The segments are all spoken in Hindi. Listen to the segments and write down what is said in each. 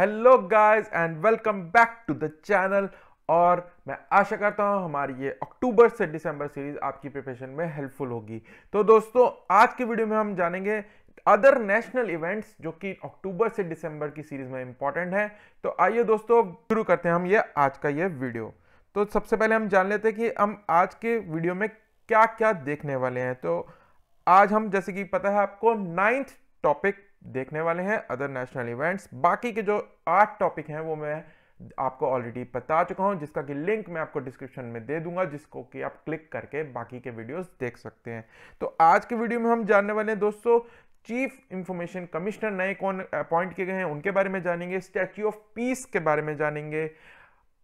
hello guys and welcome back to the channel और मैं आशा करता हूँ हमारी ये अक्टूबर से दिसंबर सीरीज आपकी प्रिपरेशन में हेल्पफुल होगी तो दोस्तों आज की वीडियो में हम जानेंगे अदर नेशनल इवेंट्स जो कि अक्टूबर से दिसंबर की सीरीज में इंपॉर्टेंट है तो आइए दोस्तों शुरू करते हैं हम ये आज का ये वीडियो तो सबसे पहले हम जान लेते हैं कि हम आज के वीडियो में क्या क्या देखने वाले हैं तो आज हम जैसे कि पता है आपको नाइन्थ टॉपिक देखने वाले हैं अदर नेशनल इवेंट्स बाकी के जो आठ टॉपिक हैं वो मैं आपको ऑलरेडी बता चुका हूं जिसका कि लिंक मैं आपको डिस्क्रिप्शन में दे दूंगा जिसको कि आप क्लिक करके बाकी के वीडियोस देख सकते हैं तो आज के वीडियो में हम जानने वाले हैं दोस्तों चीफ इंफॉर्मेशन कमिश्नर नए कौन अपॉइंट किए गए हैं उनके बारे में जानेंगे स्टैच्यू ऑफ पीस के बारे में जानेंगे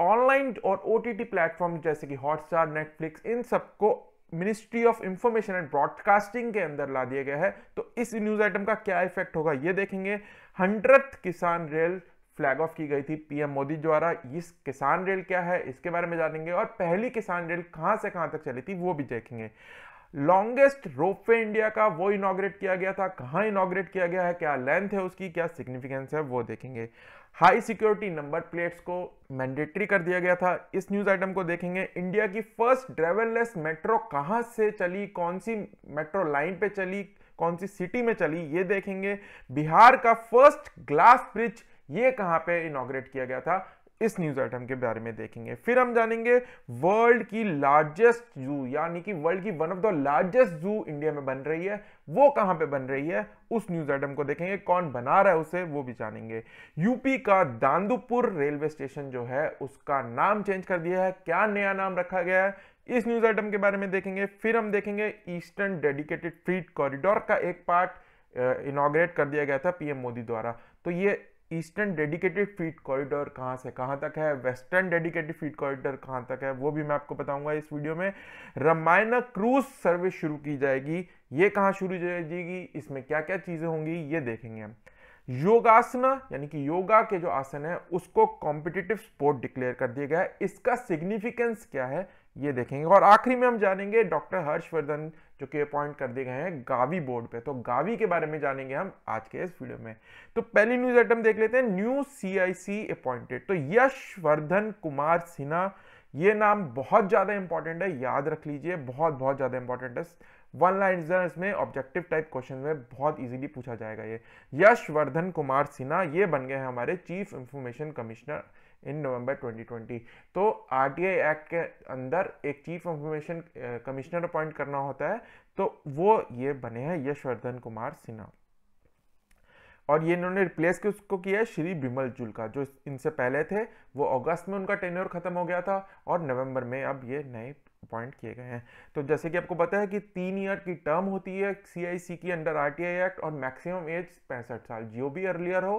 ऑनलाइन और ओ टी प्लेटफॉर्म जैसे कि हॉटस्टार नेटफ्लिक्स इन सबको ministry of information and broadcasting के अंदर ला दिया गया है तो इस न्यूज आइटम का क्या इफेक्ट होगा ये देखेंगे हंड्रेड किसान रेल फ्लैग ऑफ की गई थी पीएम मोदी द्वारा इस किसान रेल क्या है इसके बारे में जानेंगे और पहली किसान रेल कहां से कहां तक चली थी वो भी देखेंगे लॉन्गेस्ट रोप वे इंडिया का वो इनोग्रेट किया गया था कहां इनोग्रेट किया गया है क्या लेंथ है उसकी क्या सिग्निफिकेंस है वो देखेंगे हाई सिक्योरिटी नंबर प्लेट्स को मैंडेटरी कर दिया गया था इस न्यूज आइटम को देखेंगे इंडिया की फर्स्ट ड्राइवरलेस मेट्रो कहां से चली कौन सी मेट्रो लाइन पे चली कौन सी सिटी में चली ये देखेंगे बिहार का फर्स्ट ग्लास ब्रिज ये कहां पे इनोग्रेट किया गया था इस न्यूज आइटम के बारे में देखेंगे फिर हम जानेंगे वर्ल्ड की लार्जेस्ट जू यानी कि वर्ल्ड की one of the largest zoo India में बन रही है वो कहां पे बन रही है उस न्यूज आइटम को देखेंगे कौन बना रहा है उसे वो भी जानेंगे यूपी का दांदुपुर रेलवे स्टेशन जो है उसका नाम चेंज कर दिया है क्या नया नाम रखा गया है इस न्यूज आइटम के बारे में देखेंगे फिर हम देखेंगे ईस्टर्न डेडिकेटेड फ्रीट कॉरिडोर का एक पार्ट इनोग्रेट कर दिया गया था पीएम मोदी द्वारा तो ये ईस्टर्न डेडिकेटेड फीड कॉरिडोर कहाँ से कहाँ तक है वेस्टर्न डेडिकेटेड फीड कॉरिडोर कहाँ तक है वो भी मैं आपको बताऊंगा इस वीडियो में रामायणा क्रूज सर्विस शुरू की जाएगी ये कहाँ शुरू जाएगी इसमें क्या क्या चीज़ें होंगी ये देखेंगे हम योगासना यानी कि योगा के जो आसन है उसको कॉम्पिटिटिव स्पोर्ट डिक्लेयर कर दिया गया है इसका सिग्निफिकेंस क्या है ये देखेंगे और आखिरी में हम जानेंगे डॉक्टर हर्षवर्धन जो कि अपॉइंट कर दिए गए हैं गावी बोर्ड पे तो गावी के बारे में जानेंगे हम आज के इस वीडियो में तो पहली न्यूज आइटम देख लेते हैं न्यू सीआईसी अपॉइंटेड तो यशवर्धन कुमार सिन्हा ये नाम बहुत ज़्यादा इंपॉर्टेंट है याद रख लीजिए बहुत बहुत ज़्यादा इंपॉर्टेंट है वन लाइन इसमें ऑब्जेक्टिव टाइप क्वेश्चन में बहुत इजीली पूछा जाएगा ये यशवर्धन कुमार सिन्हा ये बन गए हैं हमारे chief information commissioner in November 2020 तो आरटीआई एक्ट के अंदर एक चीफ इंफॉर्मेशन कमिश्नर अपॉइंट करना होता है तो वो ये बने हैं यशवर्धन कुमार सिन्हा और ये इन्होंने रिप्लेस उसको किया है श्री बिमल जुल का जो इनसे पहले थे वो अगस्त में उनका टेन्योर खत्म हो गया था और नवंबर में अब ये नए अपॉइंट किए गए हैं तो जैसे कि आपको पता है कि तीन ईयर की टर्म होती है सीआईसी की अंडर आरटीआई एक्ट और मैक्सिमम एज पैंसठ साल जो भी अर्लियर हो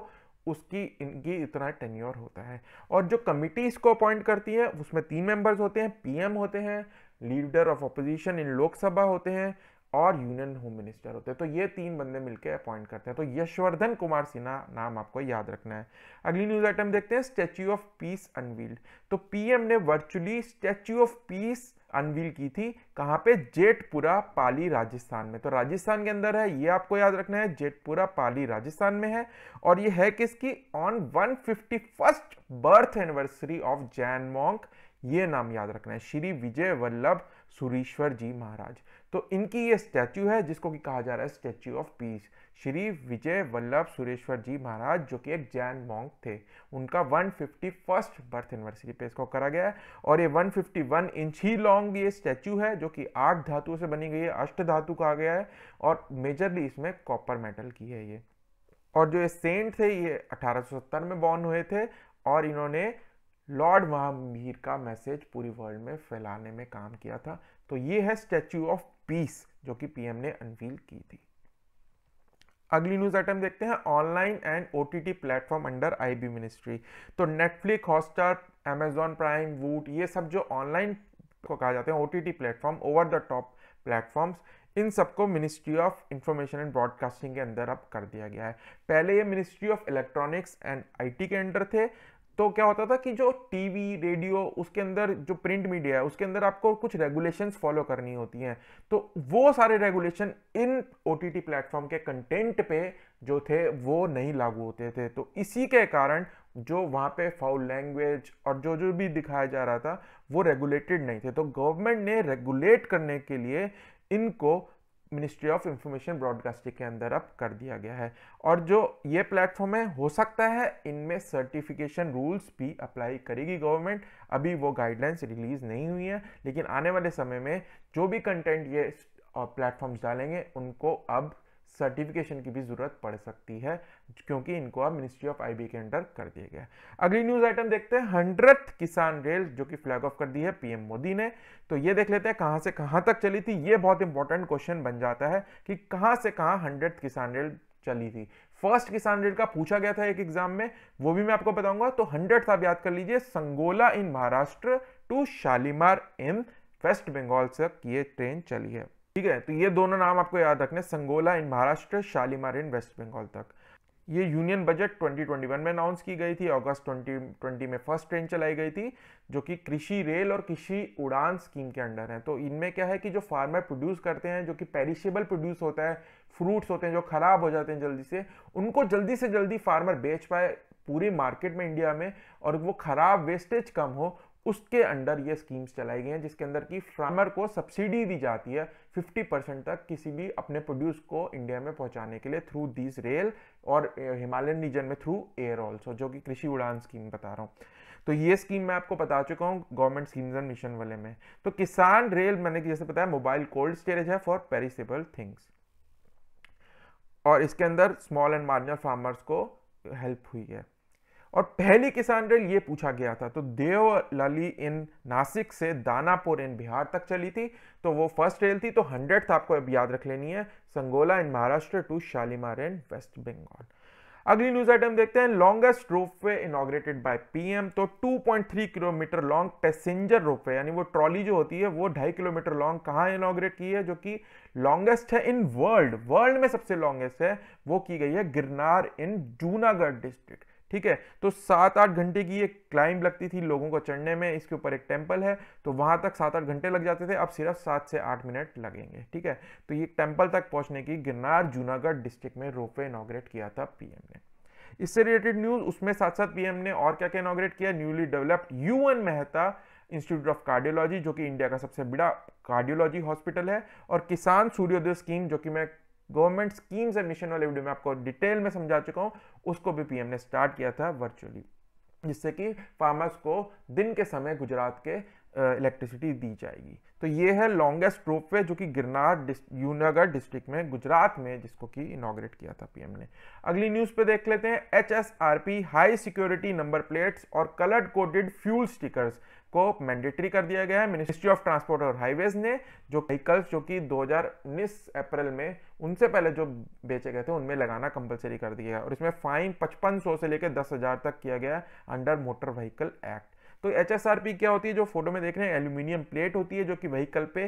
उसकी इनकी इतना टेन्योर होता है और जो कमिटी इसको अपॉइंट करती है उसमें तीन मेंबर्स होते हैं पीएम होते हैं leader of opposition in Lok Sabha होते हैं और यूनियन होम मिनिस्टर होते हैं तो ये तीन बंदे मिलकर अपॉइंट करते हैं तो यशवर्धन कुमार सिन्हा नाम आपको याद रखना है अगली न्यूज आइटम देखते हैं स्टैच्यू ऑफ पीस अनवील्ड तो पीएम ने virtually statue of peace unveil की थी कहां पे जेठपुरा पाली राजस्थान में तो राजस्थान के अंदर है ये आपको याद रखना है जेठपुरा पाली राजस्थान में है और ये है किसकी on one fifty first birth anniversary of Jain monk ये नाम याद रखना है श्री विजय वल्लभ सुरेश्वर जी महाराज तो इनकी ये स्टैचू है जिसको कि कहा जा रहा है statue of peace Shri Vijay Vallabh Sureshwar ji Maharaj जो कि एक जैन मॉन्ग थे उनका 151 फर्स्ट बर्थ एनिवर्सरी पे इसको करा गया है और ये 151 फिफ्टी वन इंच ही लॉन्ग ये स्टैचू है जो कि आठ धातुओं से बनी गई है अष्ट धातु कहा गया है और मेजरली इसमें कॉपर मेटल की है ये और जो ये सेंट थे ये अठारह में बॉर्न हुए थे और इन्होंने लॉर्ड महावीर का मैसेज पूरी वर्ल्ड में फैलाने में काम किया था तो ये है स्टैचू ऑफ पीस जो कि पीएम ने अनवील की थी अगली न्यूज आइटम देखते हैं online and OTT platform under IB ministry तो Netflix Hotstar Amazon Prime Voot ये सब जो ऑनलाइन को कहा जाते हैं OTT T platform over the top platforms इन सबको ministry of information and broadcasting के अंदर अब कर दिया गया है पहले ये ministry of electronics and IT के अंडर थे तो क्या होता था कि जो टीवी रेडियो उसके अंदर जो प्रिंट मीडिया है उसके अंदर आपको कुछ रेगुलेशंस फॉलो करनी होती हैं तो वो सारे रेगुलेशन इन ओ टी प्लेटफॉर्म के कंटेंट पे जो थे वो नहीं लागू होते थे तो इसी के कारण जो वहाँ पे फाउल लैंग्वेज और जो जो भी दिखाया जा रहा था वो रेगुलेटेड नहीं थे तो गवर्नमेंट ने रेगुलेट करने के लिए इनको मिनिस्ट्री ऑफ इंफॉर्मेशन ब्रॉडकास्टिंग के अंदर अब कर दिया गया है और जो ये प्लेटफॉर्म है हो सकता है इनमें सर्टिफिकेशन रूल्स भी अप्लाई करेगी गवर्नमेंट अभी वो गाइडलाइंस रिलीज नहीं हुई है लेकिन आने वाले समय में जो भी कंटेंट ये प्लेटफॉर्म्स डालेंगे उनको अब सर्टिफिकेशन की भी ज़रूरत पड़ सकती है क्योंकि इनको अब मिनिस्ट्री ऑफ आईबी के अंडर कर दिया गया अगली न्यूज़ आइटम देखते हैं हंड्रेड किसान रेल जो कि फ्लैग ऑफ कर दी है पीएम मोदी ने तो ये देख लेते हैं कहां से कहां तक चली थी ये बहुत इंपॉर्टेंट क्वेश्चन बन जाता है कि कहाँ से कहां हंड्रेड किसान रेल चली थी फर्स्ट किसान रेल का पूछा गया था एक एग्जाम में वो भी मैं आपको बताऊंगा तो हंड्रेड आप याद कर लीजिए Sangola in Maharashtra to Shalimar in West Bengal से ये ट्रेन चली है ठीक है तो ये दोनों नाम आपको याद रखने संगोला इन महाराष्ट्र शालीमार इन वेस्ट बंगाल तक ये यूनियन बजट 2021 में अनाउंस की गई थी अगस्त 2020 में फर्स्ट ट्रेन चलाई गई थी जो कि कृषि रेल और कृषि उड़ान स्कीम के अंडर है तो इनमें क्या है कि जो फार्मर प्रोड्यूस करते हैं जो कि पेरिशेबल प्रोड्यूस होता है फ्रूट्स होते हैं जो खराब हो जाते हैं जल्दी से उनको जल्दी से जल्दी फार्मर बेच पाए पूरी मार्केट में इंडिया में और वो खराब वेस्टेज कम हो उसके अंडर ये स्कीम्स चलाई गई हैं जिसके अंदर की फार्मर को सब्सिडी दी जाती है 50% तक किसी भी अपने प्रोड्यूस को इंडिया में पहुंचाने के लिए थ्रू दीज रेल और हिमालयन रीजन में थ्रू एयर ऑल्सो जो कि कृषि उड़ान स्कीम बता रहा हूँ तो ये स्कीम मैं आपको बता चुका हूँ गवर्नमेंट स्कीम्स एंड मिशन वाले में तो किसान रेल मैंने जैसे बताया मोबाइल कोल्ड स्टोरेज है फॉर पेरिसेबल थिंग्स और इसके अंदर स्मॉल एंड मार्जिनल फार्मर्स को हेल्प हुई है और पहली किसान रेल ये पूछा गया था तो देवलाली इन नासिक से दानापुर इन बिहार तक चली थी तो वो फर्स्ट रेल थी तो हंड्रेड आपको अब याद रख लेनी है Sangola in Maharashtra to Shalimar in West Bengal अगली न्यूज आइटम देखते हैं longest ropeway inaugurated by PM तो 2.3 किलोमीटर लॉन्ग पैसेंजर रोपवे यानी वो ट्रॉली जो होती है वो ढाई किलोमीटर लॉन्ग कहाँ इनोग्रेट की है जो कि लॉन्गेस्ट है इन वर्ल्ड वर्ल्ड में सबसे लॉन्गेस्ट है वो की गई है गिरनार इन जूनागढ़ डिस्ट्रिक्ट ठीक है तो सात आठ घंटे की ये क्लाइंब लगती थी लोगों को चढ़ने में इसके ऊपर एक टेम्पल है तो वहां तक सात आठ घंटे लग जाते थे अब सिर्फ सात से आठ मिनट लगेंगे ठीक है तो ये टेम्पल तक पहुंचने की गिरनार जूनागढ़ डिस्ट्रिक्ट में रोपवे इनाग्रेट किया था पीएम ने इससे रिलेटेड न्यूज़ उसमें साथ साथ पीएम ने और क्या क्या इनाग्रेट किया newly developed N Mehta institute of cardiology जो कि इंडिया का सबसे बड़ा कार्डियोलॉजी हॉस्पिटल है और किसान सूर्योदय स्कीम जो कि मैं गवर्नमेंट स्कीम्स एंड मिशन वाले वीडियो में आपको डिटेल में समझा चुका हूँ उसको भी पीएम ने स्टार्ट किया था वर्चुअली जिससे कि फार्मर्स को दिन के समय गुजरात के इलेक्ट्रिसिटी दी जाएगी तो ये है लॉन्गेस्ट रोप वे जो कि गिरनार यूनगर डिस्ट्रिक्ट में गुजरात में जिसको कि इनाग्रेट किया था पीएम ने अगली न्यूज़ पे देख लेते हैं H high security number plates और कलर कोडेड फ्यूल स्टिकर्स को मैंडेटरी कर दिया गया है मिनिस्ट्री ऑफ ट्रांसपोर्ट और हाईवेज ने जो व्हीकल्स जो कि 2019 अप्रैल में उनसे पहले जो बेचे गए थे उनमें लगाना कंपलसरी कर दिया गया और इसमें फाइन पचपन सौ से लेकर दस हज़ार तक किया गया है अंडर मोटर व्हीकल एक्ट तो एच क्या होती है जो फोटो में देख रहे हैं एल्यूमिनियम प्लेट होती है जो कि व्हीकल पे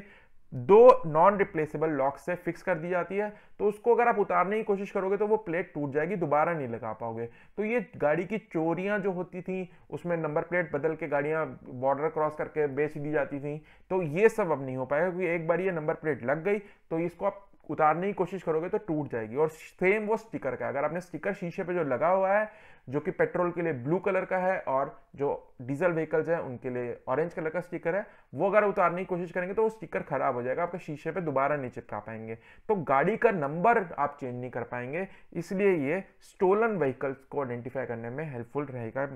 दो नॉन रिप्लेसेबल लॉक से फिक्स कर दी जाती है तो उसको अगर आप उतारने की कोशिश करोगे तो वो प्लेट टूट जाएगी दोबारा नहीं लगा पाओगे तो ये गाड़ी की चोरियां जो होती थी उसमें नंबर प्लेट बदल के गाड़ियां बॉर्डर क्रॉस करके बेच दी जाती थी तो ये सब अब नहीं हो पाएगा क्योंकि एक बार ये नंबर प्लेट लग गई तो इसको आप उतारने की कोशिश करोगे तो टूट जाएगी और सेम वो स्टिकर का अगर आपने स्टिकर शीशे पे जो लगा हुआ है जो कि पेट्रोल के लिए ब्लू कलर का है और जो डीजल व्हीकल्स हैं उनके लिए ऑरेंज कलर का स्टिकर है वो अगर उतारने की कोशिश करेंगे तो वो स्टिकर खराब हो जाएगा आपके शीशे पे दोबारा नहीं चिपका पाएंगे तो गाड़ी का नंबर आप चेंज नहीं कर पाएंगे इसलिए ये स्टोलन व्हीकल्स को आइडेंटिफाई करने में हेल्पफुल रहेगा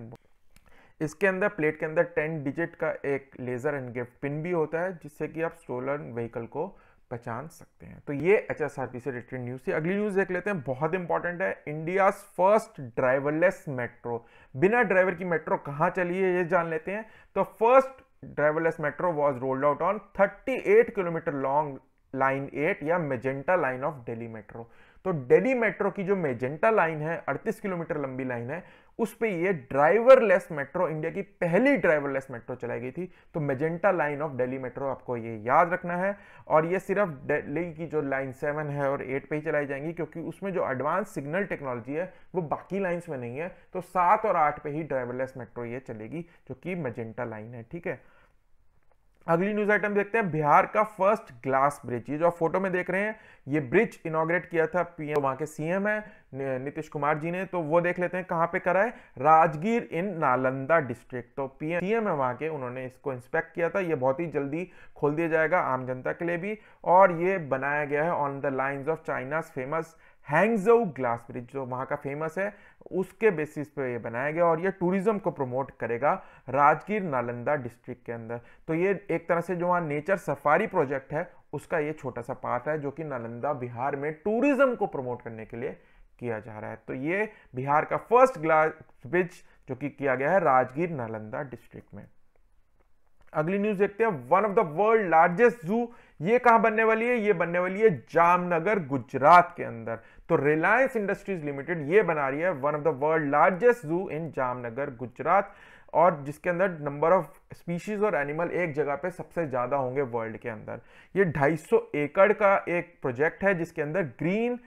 इसके अंदर प्लेट के अंदर टेन डिजिट का एक लेज़र एंड गिफ्ट पिन भी होता है जिससे कि आप स्टोलन व्हीकल को पहचान सकते हैं तो ये एच एस आर पी से रिलेटेड न्यूज़ थी अगली न्यूज़ देख लेते हैं बहुत इंपॉर्टेंट है इंडिया फर्स्ट ड्राइवरलेस मेट्रो बिना ड्राइवर की मेट्रो कहां चली है ये जान लेते हैं तो first driverless metro was rolled out on 38 kilometre long line 8 या magenta line of Delhi metro तो डेली मेट्रो की जो मेजेंटा लाइन है 38 किलोमीटर लंबी लाइन है उस पर ये ड्राइवरलेस मेट्रो इंडिया की पहली ड्राइवरलेस मेट्रो चलाई गई थी तो magenta line of Delhi metro आपको ये याद रखना है और ये सिर्फ दिल्ली की जो लाइन सेवन है और एट पे ही चलाई जाएंगी क्योंकि उसमें जो एडवांस सिग्नल टेक्नोलॉजी है वो बाकी लाइंस में नहीं है तो सात और आठ पे ही ड्राइवरलेस मेट्रो ये चलेगी जो कि मेजेंटा लाइन है ठीक है अगली न्यूज आइटम देखते हैं बिहार का फर्स्ट ग्लास ब्रिज ये जो आप फोटो में देख रहे हैं ये ब्रिज इनोग्रेट किया था पीएम वहां के सीएम है नीतीश कुमार जी ने तो वो देख लेते हैं कहाँ पे करा है राजगीर इन नालंदा डिस्ट्रिक्ट तो पीएम सीएम है वहां के उन्होंने इसको इंस्पेक्ट किया था ये बहुत ही जल्दी खोल दिया जाएगा आम जनता के लिए भी और ये बनाया गया है on the lines of China's famous Hangzhou glass bridge जो वहां का फेमस है उसके बेसिस पे ये बनाया गया और ये टूरिज्म को प्रमोट करेगा राजगीर नालंदा डिस्ट्रिक्ट के अंदर तो ये एक तरह से जो वहाँ नेचर सफारी प्रोजेक्ट है उसका ये छोटा सा पार्ट है जो कि नालंदा बिहार में टूरिज्म को प्रमोट करने के लिए किया जा रहा है तो ये बिहार का फर्स्ट ग्लास ब्रिज जो कि किया गया है राजगीर नालंदा डिस्ट्रिक्ट में अगली न्यूज देखते हैं one of the world largest zoo ये कहां बनने वाली है ये बनने वाली है जामनगर गुजरात के अंदर तो रिलायंस इंडस्ट्रीज लिमिटेड ये बना रही है one of the world largest zoo in Jamnagar Gujarat और जिसके अंदर नंबर ऑफ स्पीशीज और एनिमल एक जगह पे सबसे ज़्यादा होंगे वर्ल्ड के अंदर ये 250 एकड़ का एक प्रोजेक्ट है जिसके अंदर green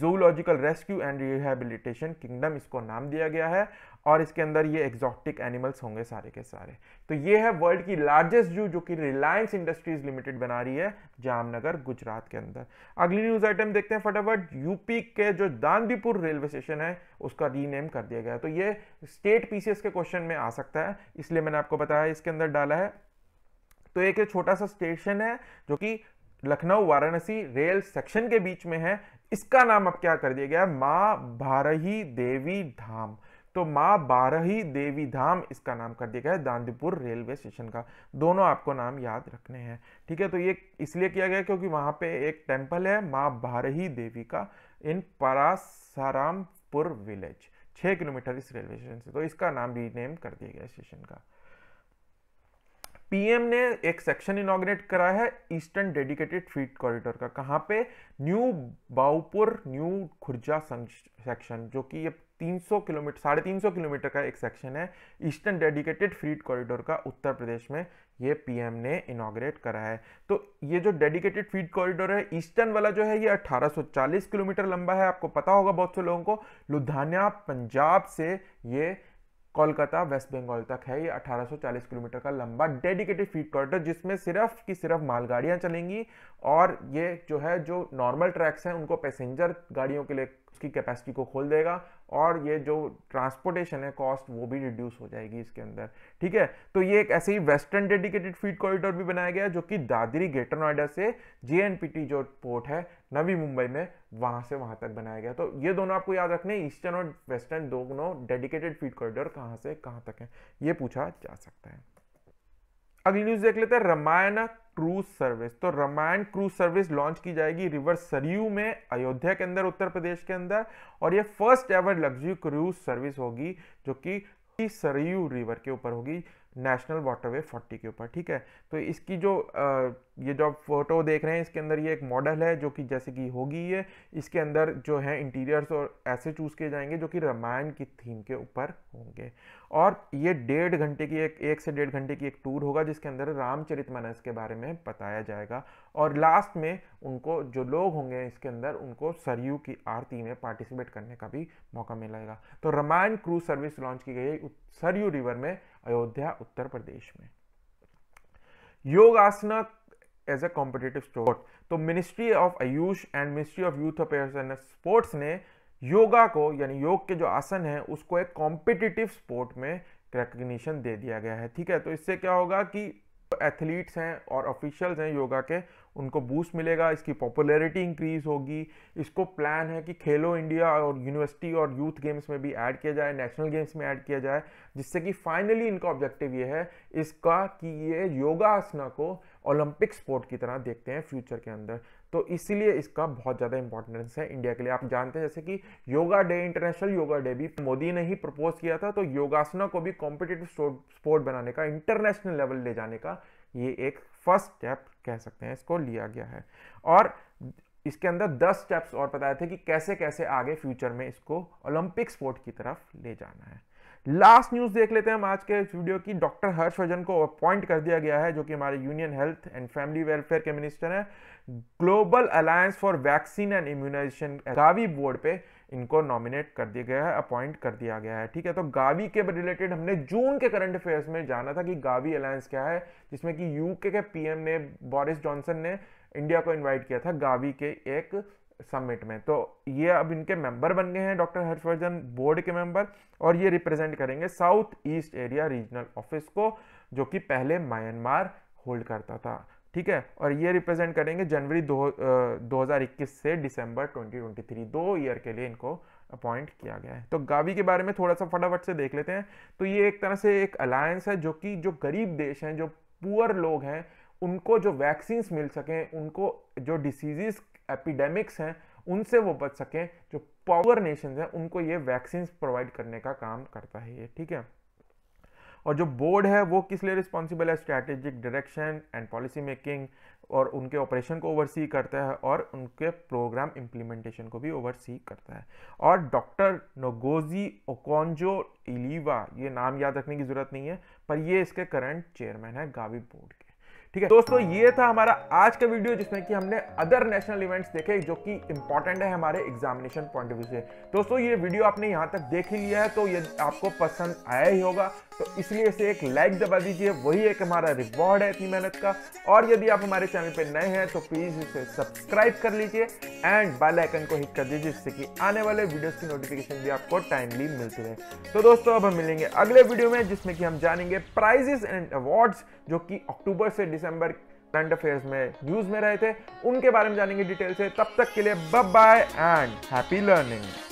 zoological rescue and rehabilitation kingdom इसको नाम दिया गया है और इसके अंदर ये एग्जॉटिक एनिमल्स होंगे सारे के सारे तो ये है वर्ल्ड की लार्जेस्ट जू जो कि रिलायंस इंडस्ट्रीज लिमिटेड बना रही है जामनगर गुजरात के अंदर अगली न्यूज आइटम देखते हैं फटाफट यूपी के जो दानदीपुर रेलवे स्टेशन है उसका रीनेम कर दिया गया तो ये स्टेट पीसीएस के क्वेश्चन में आ सकता है इसलिए मैंने आपको बताया इसके अंदर डाला है तो एक छोटा सा स्टेशन है जो कि लखनऊ वाराणसी रेल सेक्शन के बीच में है इसका नाम अब क्या कर दिया गया माँ भारही देवी धाम तो माँ बारही देवी धाम इसका नाम कर दिया गया है दांदीपुर रेलवे स्टेशन का दोनों आपको नाम याद रखने हैं ठीक है तो ये इसलिए किया गया क्योंकि वहाँ पे एक टेम्पल है माँ बारही देवी का इन परासारामपुर विलेज छः किलोमीटर इस रेलवे स्टेशन से तो इसका नाम रीनेम कर दिया गया स्टेशन का पीएम ने एक सेक्शन इनोग्रेट करा है ईस्टर्न डेडिकेटेड फ्रीट कॉरिडोर का कहाँ पे new Bhaupur new Khurja section जो कि ये 300 किलोमीटर साढ़े तीन किलोमीटर का एक सेक्शन है ईस्टर्न डेडिकेटेड फ्रीट कॉरिडोर का उत्तर प्रदेश में ये पीएम ने इनाग्रेट करा है तो ये जो डेडिकेटेड फ्रीड कॉरिडोर है ईस्टर्न वाला जो है ये 1840 किलोमीटर लंबा है आपको पता होगा बहुत से लोगों को लुधियाना पंजाब से ये कोलकाता वेस्ट बंगाल तक है ये 1840 किलोमीटर का लंबा डेडिकेटेड फीड कॉरिडोर जिसमें सिर्फ की सिर्फ मालगाड़ियाँ चलेंगी और ये जो है जो नॉर्मल ट्रैक्स हैं उनको पैसेंजर गाड़ियों के लिए उसकी कैपेसिटी को खोल देगा और ये जो ट्रांसपोर्टेशन है कॉस्ट वो भी रिड्यूस हो जाएगी इसके अंदर ठीक है तो ये एक ऐसे ही वेस्टर्न डेडिकेटेड फीड कॉरिडोर भी बनाया गया जो कि दादरी ग्रेटर नोएडा से जे जो पोर्ट है नवी मुंबई में वहां से वहां तक बनाया गया तो ये दोनों आपको याद रखने ईस्टर्न और वेस्टर्न दोनों डेडिकेटेड फीड कॉरिडोर कहां से कहां तक है ये पूछा जा सकता है अगली न्यूज देख लेते हैं रामायण क्रूज सर्विस तो रामायण क्रूज सर्विस लॉन्च की जाएगी रिवर सरयू में अयोध्या के अंदर उत्तर प्रदेश के अंदर और ये first ever luxury cruise service होगी जो कि सरयू रिवर के ऊपर होगी नेशनल वाटरवे 40 के ऊपर ठीक है तो इसकी जो ये जो आप फोटो देख रहे हैं इसके अंदर ये एक मॉडल है जो कि जैसे कि होगी ये इसके अंदर जो है इंटीरियर्स और ऐसे चूज़ किए जाएंगे जो कि रामायण की थीम के ऊपर होंगे और ये डेढ़ घंटे की एक एक से डेढ़ घंटे की एक टूर होगा जिसके अंदर रामचरित मानस के बारे में बताया जाएगा और लास्ट में उनको जो लोग होंगे इसके अंदर उनको सरयू की आरती में पार्टिसिपेट करने का भी मौका मिलेगा तो रामायण क्रूज सर्विस लॉन्च की गई सरयू रिवर में अयोध्या उत्तर प्रदेश में yog asana as a competitive sport तो ministry of AYUSH and ministry of youth affair and sports ने योगा को यानी योग के जो आसन है उसको एक कॉम्पिटिटिव स्पोर्ट में रिकग्निशन दे दिया गया है ठीक है तो इससे क्या होगा कि एथलीट्स हैं और ऑफिशियल्स हैं योगा के उनको बूस्ट मिलेगा इसकी पॉपुलैरिटी इंक्रीज होगी इसको प्लान है कि खेलो इंडिया और यूनिवर्सिटी और यूथ गेम्स में भी ऐड किया जाए नेशनल गेम्स में ऐड किया जाए जिससे कि फाइनली इनका ऑब्जेक्टिव ये है इसका कि ये योगा आसना को ओलंपिक स्पोर्ट की तरह देखते हैं फ्यूचर के अंदर तो इसीलिए इसका बहुत ज़्यादा इंपॉर्टेंस है इंडिया के लिए आप जानते हैं जैसे कि yoga day international yoga day भी मोदी ने ही प्रपोज किया था तो योगासना को भी कॉम्पिटेटिव स्पोर्ट बनाने का इंटरनेशनल लेवल ले जाने का ये एक फर्स्ट स्टेप कह सकते हैं इसको लिया गया है और इसके अंदर दस स्टेप्स और बताए थे कि कैसे कैसे आगे फ्यूचर में इसको ओलंपिक स्पोर्ट की तरफ ले जाना है लास्ट न्यूज देख लेते हैं हम आज के इस वीडियो की डॉक्टर हर्षवर्धन को अपॉइंट कर दिया गया है जो कि हमारे union health and family welfare के मिनिस्टर हैं global alliance for vaccine and immunisation Gavi board पे इनको नॉमिनेट कर दिया गया है अपॉइंट कर दिया गया है ठीक है तो गावी के रिलेटेड हमने जून के करंट अफेयर्स में जाना था कि गावी अलायंस क्या है जिसमें कि यूके के पीएम ने बोरिस जॉनसन ने इंडिया को इन्वाइट किया था गावी के एक समिट में तो ये अब इनके मेंबर बन गए हैं डॉक्टर हर्षवर्धन बोर्ड के मेंबर और ये रिप्रेजेंट करेंगे south east area regional office को जो कि पहले म्यांमार होल्ड करता था ठीक है और ये रिप्रेजेंट करेंगे जनवरी दो इक्कीस से दिसंबर 2023 दो ईयर के लिए इनको अपॉइंट किया गया है तो गावी के बारे में थोड़ा सा फटाफट से देख लेते हैं तो ये एक तरह से एक अलायंस है जो कि जो गरीब देश हैं जो पुअर लोग हैं उनको जो वैक्सीन्स मिल सकें उनको जो डिसीज़ एपिडेमिक्स हैं उनसे वो बच सकें जो पावर नेशंस हैं उनको ये वैक्सीन प्रोवाइड करने का काम करता है ये ठीक है और जो बोर्ड है वो किस लिए रिस्पॉन्सिबल है strategic direction and policy making और उनके ऑपरेशन को ओवरसी करता है और उनके प्रोग्राम इम्प्लीमेंटेशन को भी ओवरसी करता है और डॉक्टर नोगोजी ओकोंजो इलीवा ये नाम याद रखने की ज़रूरत नहीं है पर ये इसके करंट चेयरमैन है गावी बोर्ड ठीक है दोस्तों ये था हमारा आज का वीडियो जिसमें कि हमने अदर नेशनल इवेंट्स देखे जो कि इंपॉर्टेंट है हमारे एग्जामिनेशन पॉइंट ऑफ व्यू से दोस्तों ये वीडियो आपने यहाँ तक देख ही लिया है तो ये आपको पसंद आया ही होगा तो इसलिए इसे एक लाइक दबा दीजिए वही एक हमारा रिवॉर्ड है इतनी मेहनत का और यदि आप हमारे चैनल पर नए हैं तो प्लीज़ इसे सब्सक्राइब कर लीजिए एंड बेल आइकन को हिट कर दीजिए जिससे कि आने वाले वीडियोस की नोटिफिकेशन भी आपको टाइमली मिलती रहे तो दोस्तों अब हम मिलेंगे अगले वीडियो में जिसमें कि हम जानेंगे प्राइजेस एंड अवार्ड्स जो कि अक्टूबर से दिसंबर करंट अफेयर्स में न्यूज में रहे थे उनके बारे में जानेंगे डिटेल से तब तक के लिए bye bye and happy learning